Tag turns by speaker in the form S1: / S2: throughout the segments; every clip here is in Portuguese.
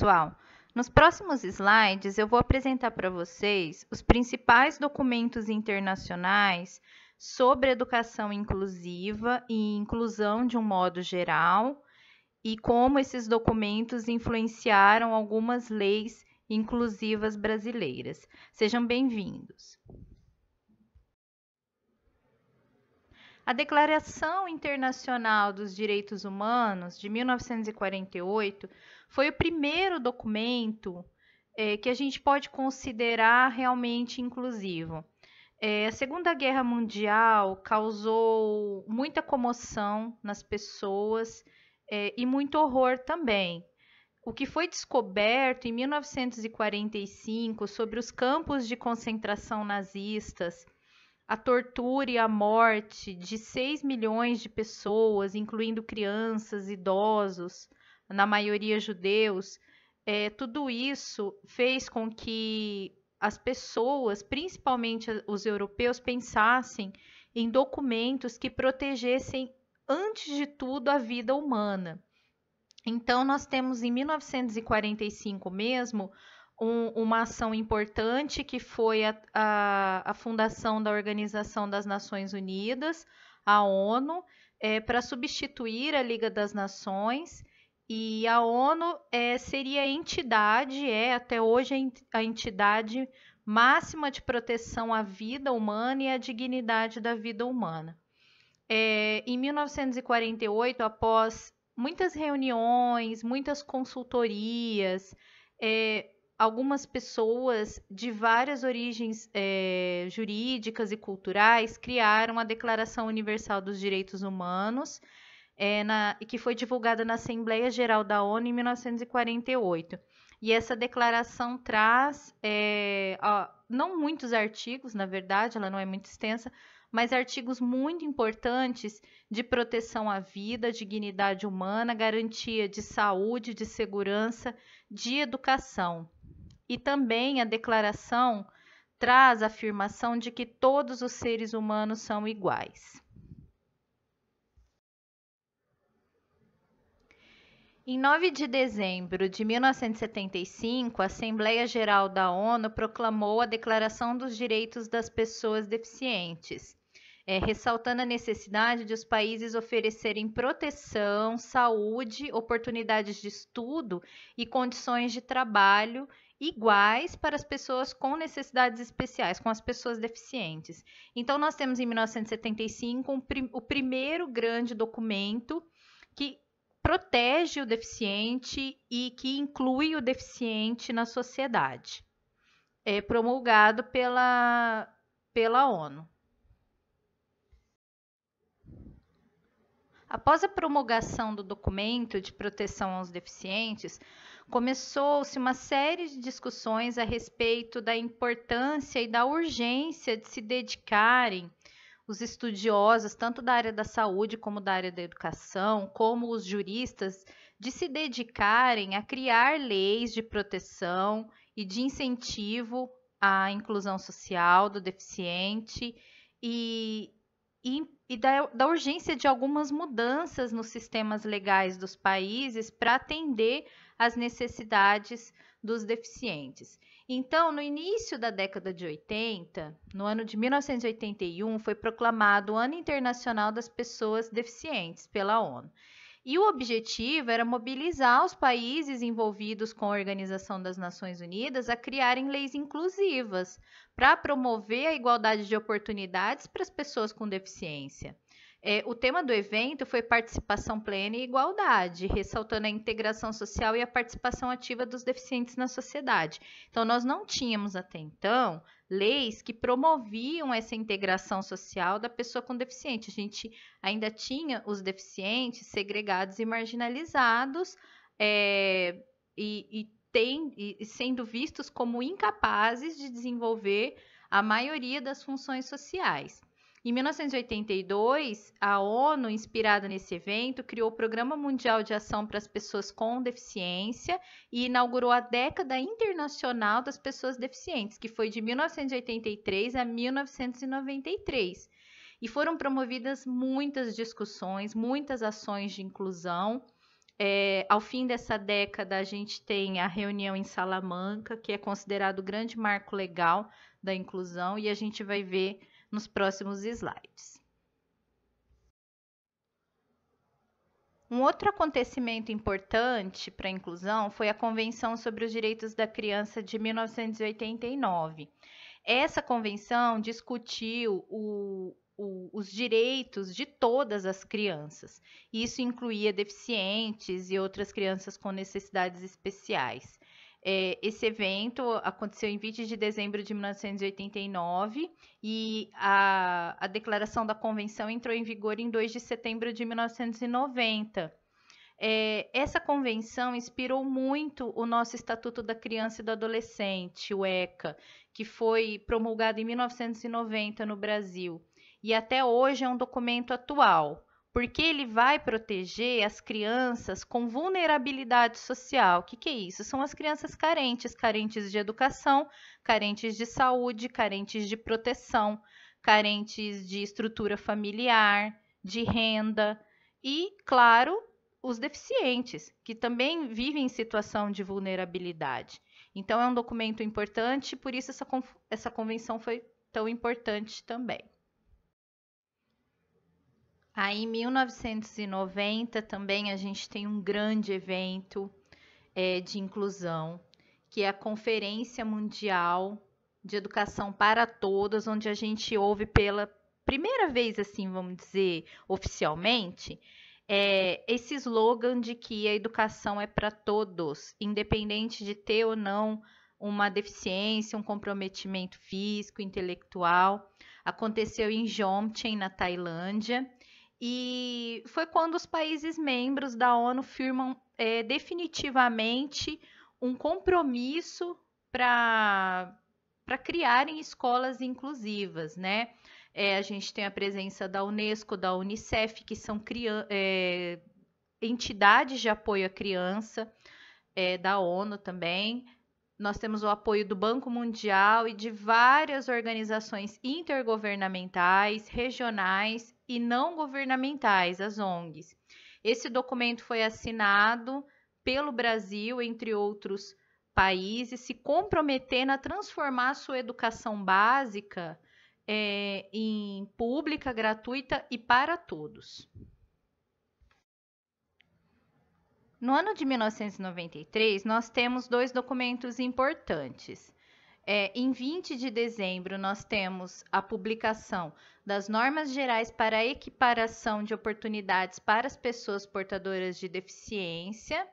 S1: pessoal, nos próximos slides eu vou apresentar para vocês os principais documentos internacionais sobre educação inclusiva e inclusão de um modo geral e como esses documentos influenciaram algumas leis inclusivas brasileiras. Sejam bem-vindos. A Declaração Internacional dos Direitos Humanos, de 1948, foi o primeiro documento é, que a gente pode considerar realmente inclusivo. É, a Segunda Guerra Mundial causou muita comoção nas pessoas é, e muito horror também. O que foi descoberto em 1945 sobre os campos de concentração nazistas a tortura e a morte de 6 milhões de pessoas, incluindo crianças, idosos, na maioria judeus, é, tudo isso fez com que as pessoas, principalmente os europeus, pensassem em documentos que protegessem, antes de tudo, a vida humana. Então, nós temos em 1945 mesmo um, uma ação importante que foi a, a, a, fundação da Organização das Nações Unidas, a ONU, é, para substituir a Liga das Nações. E a ONU é, seria a entidade, é até hoje a entidade máxima de proteção à vida humana e à dignidade da vida humana. É, em 1948, após muitas reuniões, muitas consultorias, é, algumas pessoas de várias origens é, jurídicas e culturais criaram a Declaração Universal dos Direitos Humanos, é, na, que foi divulgada na Assembleia Geral da ONU em 1948. E essa declaração traz é, eh, ó, não muitos artigos, na verdade, ela não é muito extensa, mas artigos muito importantes de proteção à vida, dignidade humana, garantia de saúde, de segurança, de educação. E também a declaração traz a afirmação de que todos os seres humanos são iguais. Em 9 de dezembro de 1975, a Assembleia Geral da ONU proclamou a Declaração dos Direitos das Pessoas Deficientes, é, ressaltando a necessidade de os países oferecerem proteção, saúde, oportunidades de estudo e condições de trabalho iguais para as pessoas com necessidades especiais, com as pessoas deficientes. Então, nós temos em 1975 um prim o primeiro grande documento que protege o deficiente e que inclui o deficiente na sociedade, é promulgado pela, pela ONU. Após a promulgação do documento de proteção aos deficientes, começou-se uma série de discussões a respeito da importância e da urgência de se dedicarem os estudiosos, tanto da área da saúde como da área da educação, como os juristas, de se dedicarem a criar leis de proteção e de incentivo à inclusão social do deficiente e, e e da, da urgência de algumas mudanças nos sistemas legais dos países para atender às necessidades dos deficientes. Então, no início da década de 80, no ano de 1981, foi proclamado o Ano Internacional das Pessoas Deficientes pela ONU. E o objetivo era mobilizar os países envolvidos com a Organização das Nações Unidas a criarem leis inclusivas para promover a igualdade de oportunidades para as pessoas com deficiência. É, o tema do evento foi participação plena e igualdade, ressaltando a integração social e a participação ativa dos deficientes na sociedade. Então, nós não tínhamos até então leis que promoviam essa integração social da pessoa com deficiente. A gente ainda tinha os deficientes segregados e marginalizados é, e, e, tem, e sendo vistos como incapazes de desenvolver a maioria das funções sociais. Em 1982, a ONU, inspirada nesse evento, criou o Programa Mundial de Ação para as Pessoas com Deficiência e inaugurou a Década Internacional das Pessoas Deficientes, que foi de 1983 a 1993. E foram promovidas muitas discussões, muitas ações de inclusão. É, ao fim dessa década, a gente tem a reunião em Salamanca, que é considerado o grande marco legal da inclusão, e a gente vai ver nos próximos slides. Um outro acontecimento importante para a inclusão foi a Convenção sobre os Direitos da Criança de 1989. Essa convenção discutiu o, o, os direitos de todas as crianças. Isso incluía deficientes e outras crianças com necessidades especiais. É, esse evento aconteceu em 20 de dezembro de 1989 e a, a declaração da convenção entrou em vigor em 2 de setembro de 1990. É, eh, essa convenção inspirou muito o nosso Estatuto da Criança e do Adolescente, o ECA, que foi promulgado em 1990 no Brasil e até hoje é um documento atual porque ele vai proteger as crianças com vulnerabilidade social. O que, que, é isso? São as crianças carentes, carentes de educação, carentes de saúde, carentes de proteção, carentes de estrutura familiar, de renda e, claro, os deficientes, que também vivem em situação de vulnerabilidade. Então, é um documento importante, por isso essa, essa convenção foi tão importante também. Aí, em 1990, também a gente tem um grande evento é, de inclusão, que é a Conferência Mundial de Educação para Todos, onde a gente ouve pela primeira vez, assim, vamos dizer, oficialmente, é, esse slogan de que a educação é para todos, independente de ter ou não uma deficiência, um comprometimento físico, intelectual. Aconteceu em Jomtien, na Tailândia, e foi quando os países membros da ONU firmam é, definitivamente um compromisso para criarem escolas inclusivas, né? É, a gente tem a presença da Unesco, da Unicef, que são é, entidades de apoio à criança, eh, da ONU também. Nós temos o apoio do Banco Mundial e de várias organizações intergovernamentais, regionais e não governamentais, as ONGs. Esse documento foi assinado pelo Brasil, entre outros países, se comprometendo a transformar sua educação básica é, em pública, gratuita e para todos. No ano de 1993, nós temos dois documentos importantes. É, em 20 de dezembro, nós temos a publicação das normas gerais para a equiparação de oportunidades para as pessoas portadoras de deficiência,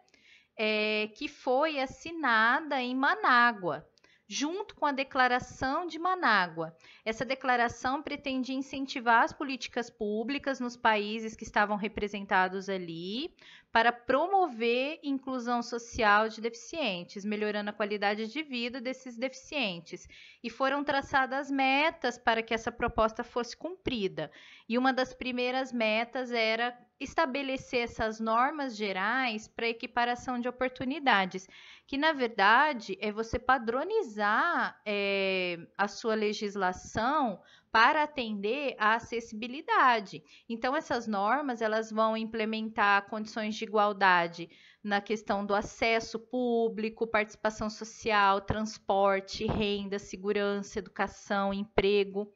S1: é, que foi assinada em Manágua, junto com a Declaração de Manágua. Essa declaração pretendia incentivar as políticas públicas nos países que estavam representados ali, para promover inclusão social de deficientes, melhorando a qualidade de vida desses deficientes. E foram traçadas metas para que essa proposta fosse cumprida. E uma das primeiras metas era estabelecer essas normas gerais para equiparação de oportunidades, que na verdade é você padronizar é, a sua legislação para atender à acessibilidade. Então essas normas, elas vão implementar condições de igualdade na questão do acesso público, participação social, transporte, renda, segurança, educação, emprego.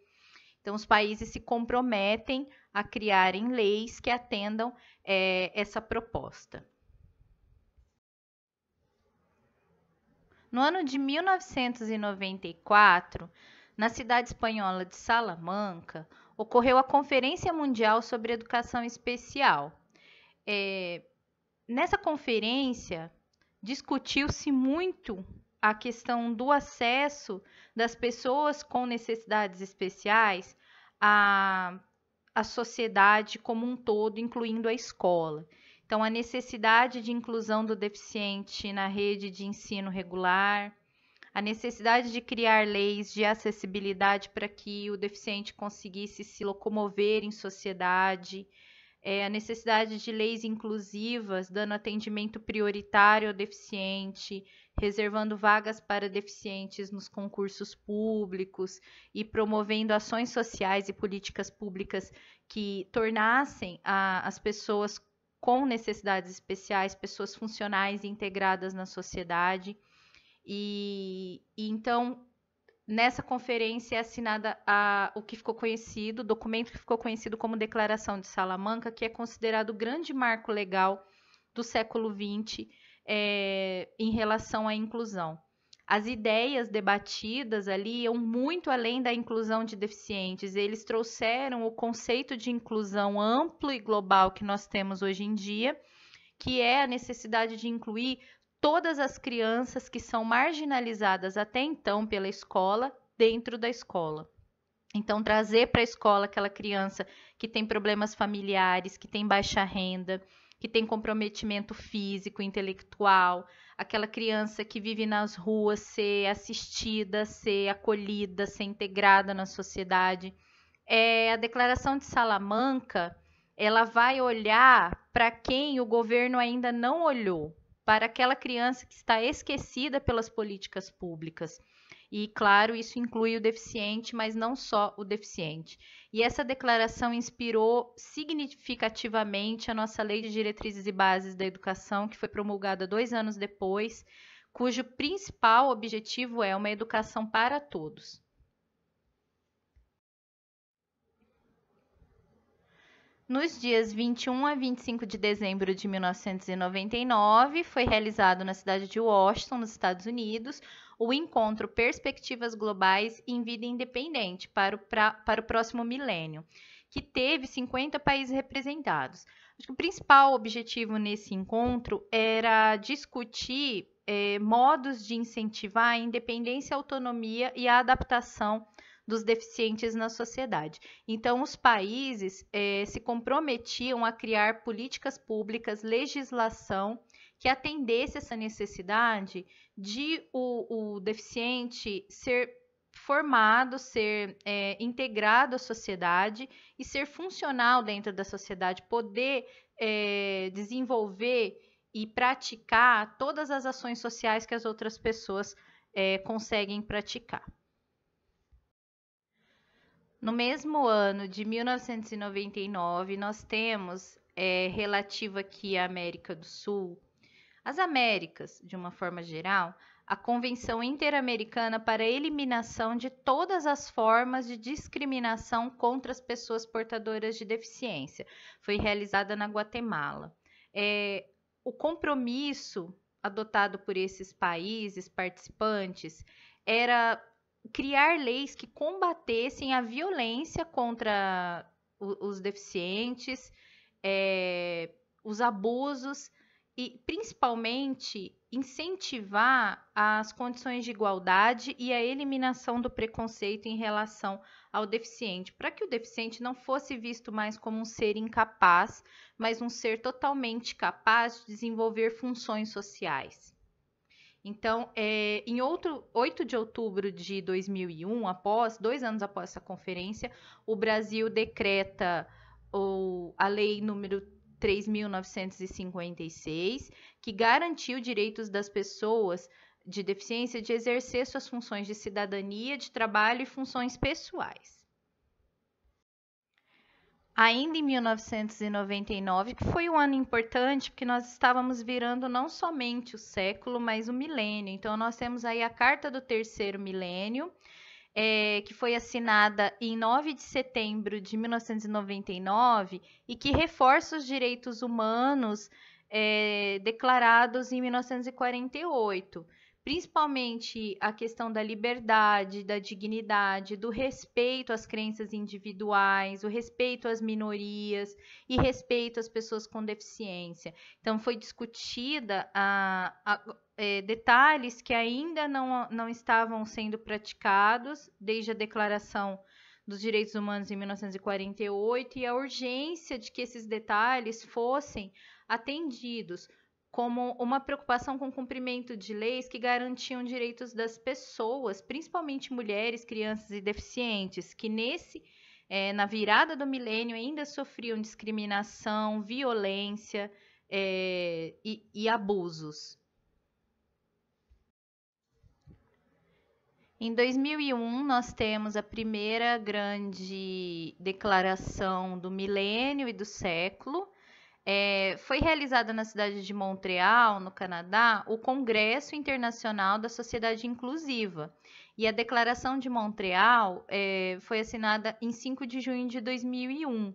S1: Então, os países se comprometem a criarem leis que atendam é, essa proposta. No ano de 1994, na cidade espanhola de Salamanca, ocorreu a Conferência Mundial sobre Educação Especial. É, nessa conferência, discutiu-se muito a questão do acesso das pessoas com necessidades especiais à, à sociedade como um todo, incluindo a escola. Então, a necessidade de inclusão do deficiente na rede de ensino regular, a necessidade de criar leis de acessibilidade para que o deficiente conseguisse se locomover em sociedade, é, a necessidade de leis inclusivas, dando atendimento prioritário ao deficiente, reservando vagas para deficientes nos concursos públicos e promovendo ações sociais e políticas públicas que tornassem a, as pessoas com necessidades especiais pessoas funcionais e integradas na sociedade. E, e então nessa conferência é assinada a, o que ficou conhecido, documento que ficou conhecido como Declaração de Salamanca, que é considerado o grande marco legal do século XX é, eh, em relação à inclusão. As ideias debatidas ali iam muito além da inclusão de deficientes. Eles trouxeram o conceito de inclusão amplo e global que nós temos hoje em dia, que é a necessidade de incluir todas as crianças que são marginalizadas até então pela escola dentro da escola. Então, trazer para a escola aquela criança que tem problemas familiares, que tem baixa renda, que tem comprometimento físico, intelectual, aquela criança que vive nas ruas, ser assistida, ser acolhida, ser integrada na sociedade. É, a Declaração de Salamanca ela vai olhar para quem o governo ainda não olhou, para aquela criança que está esquecida pelas políticas públicas. E, claro, isso inclui o deficiente, mas não só o deficiente. E essa declaração inspirou significativamente a nossa Lei de Diretrizes e Bases da Educação, que foi promulgada dois anos depois, cujo principal objetivo é uma educação para todos. Nos dias 21 a 25 de dezembro de 1999, foi realizado na cidade de Washington, nos Estados Unidos, o encontro Perspectivas Globais em Vida Independente para o, pra, para o próximo milênio, que teve 50 países representados. Acho que o principal objetivo nesse encontro era discutir é, modos de incentivar a independência, a autonomia e a adaptação dos deficientes na sociedade. Então, os países eh, se comprometiam a criar políticas públicas, legislação que atendesse essa necessidade de o, o deficiente ser formado, ser é, integrado à sociedade e ser funcional dentro da sociedade, poder é, desenvolver e praticar todas as ações sociais que as outras pessoas é, conseguem praticar. No mesmo ano de 1999, nós temos, é, relativo aqui à América do Sul, as Américas, de uma forma geral, a Convenção Interamericana para a Eliminação de Todas as Formas de Discriminação contra as Pessoas Portadoras de Deficiência. Foi realizada na Guatemala. É, o compromisso adotado por esses países participantes era criar leis que combatessem a violência contra o, os deficientes, é, os abusos e principalmente incentivar as condições de igualdade e a eliminação do preconceito em relação ao deficiente, para que o deficiente não fosse visto mais como um ser incapaz, mas um ser totalmente capaz de desenvolver funções sociais. Então, é, em outro 8 de outubro de 2001, após dois anos após essa conferência, o Brasil decreta o, a lei número 3.956, que garantiu direitos das pessoas de deficiência de exercer suas funções de cidadania, de trabalho e funções pessoais ainda em 1999, que foi um ano importante, porque nós estávamos virando não somente o século, mas o milênio. Então, nós temos aí a Carta do Terceiro Milênio, é, que foi assinada em 9 de setembro de 1999 e que reforça os direitos humanos é, declarados em 1948 principalmente a questão da liberdade, da dignidade, do respeito às crenças individuais, o respeito às minorias e respeito às pessoas com deficiência. Então, foi discutida a, a, é, detalhes que ainda não, não estavam sendo praticados desde a Declaração dos Direitos Humanos em 1948 e a urgência de que esses detalhes fossem atendidos como uma preocupação com o cumprimento de leis que garantiam direitos das pessoas, principalmente mulheres, crianças e deficientes, que nesse é, na virada do milênio ainda sofriam discriminação, violência é, e, e abusos. Em 2001, nós temos a primeira grande declaração do milênio e do século, é, foi realizada na cidade de Montreal, no Canadá, o Congresso Internacional da Sociedade Inclusiva. E a Declaração de Montreal é, foi assinada em 5 de junho de 2001.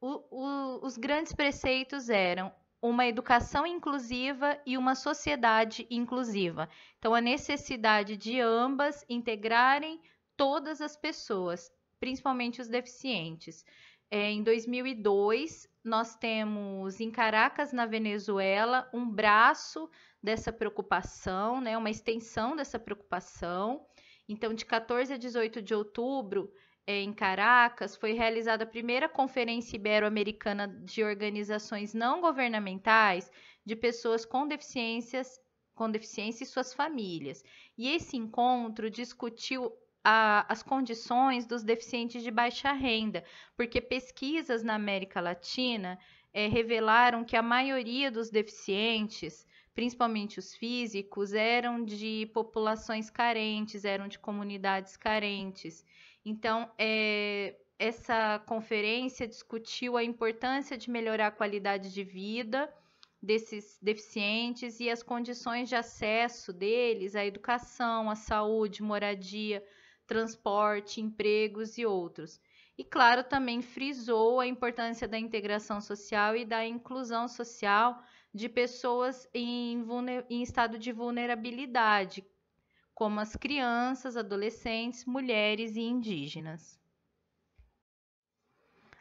S1: O, o, os grandes preceitos eram uma educação inclusiva e uma sociedade inclusiva. Então, a necessidade de ambas integrarem todas as pessoas, principalmente os deficientes. É, em 2002, nós temos em Caracas, na Venezuela, um braço dessa preocupação, né, uma extensão dessa preocupação. Então, de 14 a 18 de outubro, é, em Caracas, foi realizada a primeira conferência ibero-americana de organizações não governamentais de pessoas com deficiências com deficiência e suas famílias. E esse encontro discutiu a, as condições dos deficientes de baixa renda, porque pesquisas na América Latina é, revelaram que a maioria dos deficientes, principalmente os físicos, eram de populações carentes, eram de comunidades carentes. Então, é, essa conferência discutiu a importância de melhorar a qualidade de vida desses deficientes e as condições de acesso deles à educação, à saúde, moradia transporte, empregos e outros. E, claro, também frisou a importância da integração social e da inclusão social de pessoas em, em estado de vulnerabilidade, como as crianças, adolescentes, mulheres e indígenas.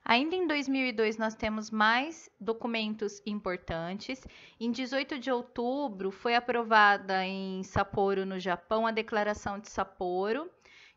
S1: Ainda em 2002, nós temos mais documentos importantes. Em 18 de outubro, foi aprovada em Sapporo, no Japão, a Declaração de Sapporo,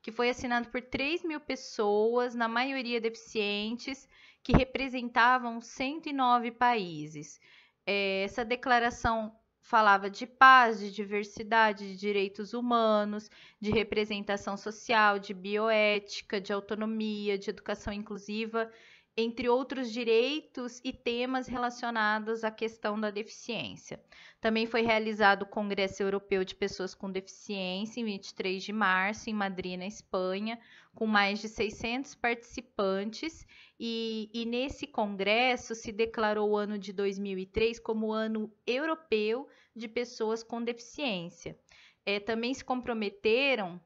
S1: que foi assinado por 3 mil pessoas, na maioria deficientes, que representavam 109 países. É, essa declaração falava de paz, de diversidade, de direitos humanos, de representação social, de bioética, de autonomia, de educação inclusiva entre outros direitos e temas relacionados à questão da deficiência. Também foi realizado o Congresso Europeu de Pessoas com Deficiência em 23 de março, em Madrid, na Espanha, com mais de 600 participantes, e, e nesse congresso se declarou o ano de 2003 como o Ano Europeu de Pessoas com Deficiência. É, também se comprometeram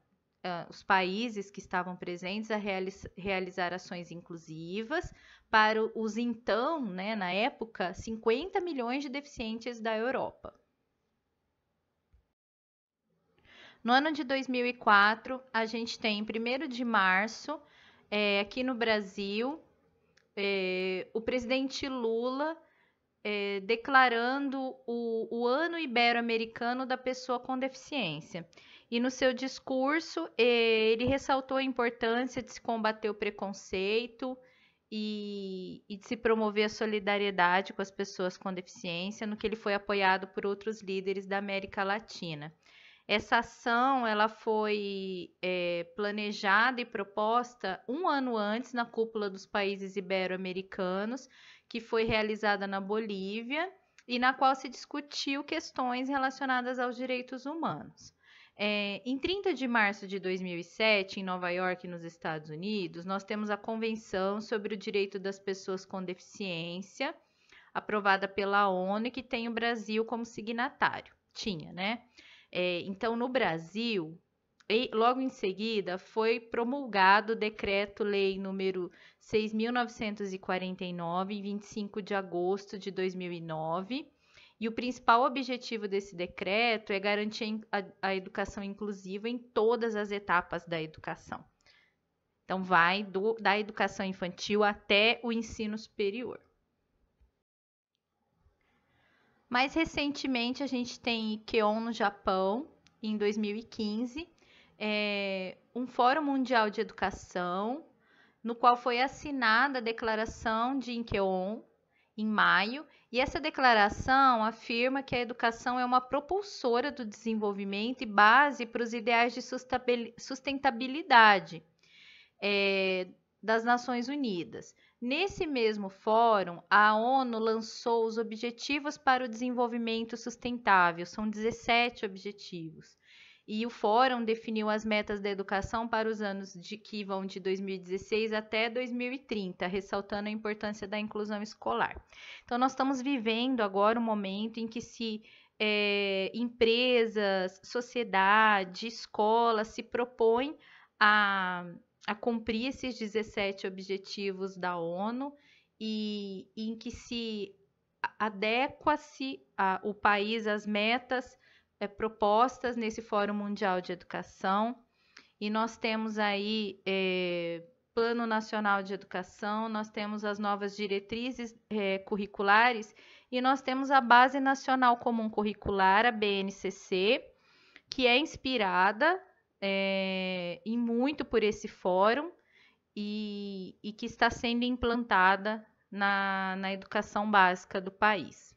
S1: uh, os países que estavam presentes a realizar ações inclusivas para os então, né, na época, 50 milhões de deficientes da Europa. No ano de 2004, a gente tem, 1 de março, é, aqui no Brasil, é, o presidente Lula é, declarando o, o Ano Ibero-Americano da Pessoa com Deficiência. E no seu discurso, eh, ele ressaltou a importância de se combater o preconceito e, e, de se promover a solidariedade com as pessoas com deficiência, no que ele foi apoiado por outros líderes da América Latina. Essa ação ela foi é, planejada e proposta um ano antes na cúpula dos países ibero-americanos, que foi realizada na Bolívia e na qual se discutiu questões relacionadas aos direitos humanos. É, em 30 de março de 2007, em Nova York, nos Estados Unidos, nós temos a Convenção sobre o Direito das Pessoas com Deficiência, aprovada pela ONU, que tem o Brasil como signatário. Tinha, né? É, então, no Brasil, e logo em seguida, foi promulgado o Decreto-Lei número 6.949, em 25 de agosto de 2009 e o principal objetivo desse decreto é garantir a, a educação inclusiva em todas as etapas da educação. Então, vai do, da educação infantil até o ensino superior. Mais recentemente, a gente tem Ikeon no Japão, em 2015, é, um Fórum Mundial de Educação, no qual foi assinada a Declaração de Incheon, em maio, e essa declaração afirma que a educação é uma propulsora do desenvolvimento e base para os ideais de sustentabilidade é, das Nações Unidas. Nesse mesmo fórum, a ONU lançou os Objetivos para o Desenvolvimento Sustentável, são 17 objetivos. E o fórum definiu as metas da educação para os anos de, que vão de 2016 até 2030, ressaltando a importância da inclusão escolar. Então, nós estamos vivendo agora um momento em que se é, empresas, sociedade, escola se propõem a, a cumprir esses 17 objetivos da ONU e, e em que se adequa-se o país às metas é, propostas nesse Fórum Mundial de Educação. E nós temos aí é, Plano Nacional de Educação, nós temos as novas diretrizes é, curriculares e nós temos a Base Nacional Comum Curricular, a BNCC, que é inspirada é, e muito por esse fórum e, e que está sendo implantada na, na educação básica do país.